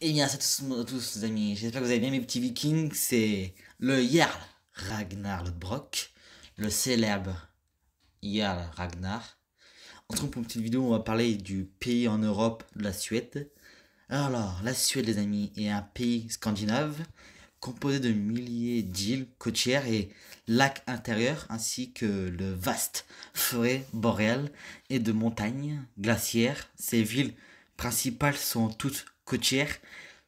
Et eh bien, salut à tous les amis. J'espère que vous avez bien mes petits vikings. C'est le Jarl Ragnar Lodbrok, le célèbre Jarl Ragnar. On se trouve pour une petite vidéo on va parler du pays en Europe, la Suède. Alors, la Suède, les amis, est un pays scandinave composé de milliers d'îles côtières et lacs intérieurs, ainsi que de vastes forêts boréales et de montagnes glaciaires. Ces villes principales sont toutes côtière,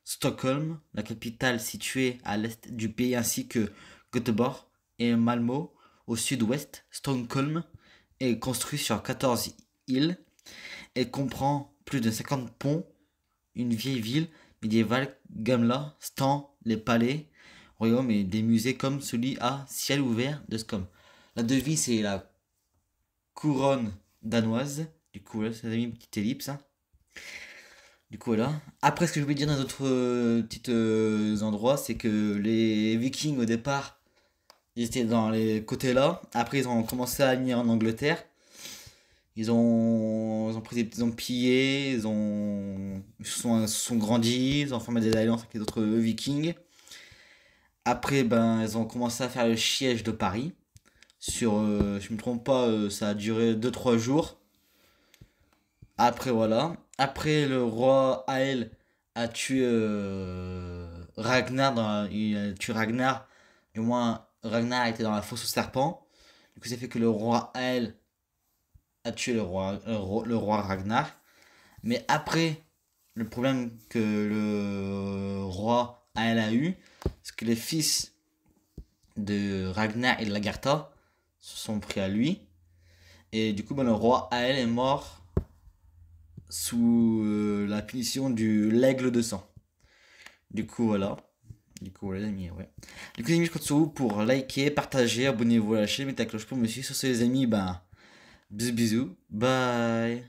Stockholm, la capitale située à l'est du pays, ainsi que Göteborg et Malmö au sud-ouest. Stockholm est construit sur 14 îles et comprend plus de 50 ponts, une vieille ville médiévale, Gamla, Stan, les palais, royaumes et des musées comme celui à ciel ouvert de Skom. La devise est la couronne danoise. Du coup, ça a mis une petite ellipse. Hein. Du coup, voilà. Après, ce que je voulais dire dans d'autres euh, petits euh, endroits, c'est que les Vikings, au départ, ils étaient dans les côtés là. Après, ils ont commencé à venir en Angleterre. Ils ont, ils ont, pris des, petits empires, ils, ont, ils sont, sont grandis, ils ont formé des alliances avec les autres Vikings. Après, ben, ils ont commencé à faire le siège de Paris. Sur, euh, je me trompe pas, ça a duré 2-3 jours. Après, voilà après le roi Ael a tué euh, Ragnar, dans il a tué Ragnar, Du moins, Ragnar était dans la fosse au serpent. Du coup, ça fait que le roi Ael a tué le roi, euh, le roi, Ragnar. Mais après, le problème que le roi Ael a eu, c'est que les fils de Ragnar et de Lagartha se sont pris à lui. Et du coup, ben, le roi Ael est mort sous euh, la punition du l'aigle de sang. Du coup, voilà. Du coup, les amis, ouais. Du coup, les amis, je compte sur vous pour liker, partager, abonnez-vous à la chaîne, mettez la cloche pour me suivre. Sur ce, les amis, bah, bisous, bisous, bye.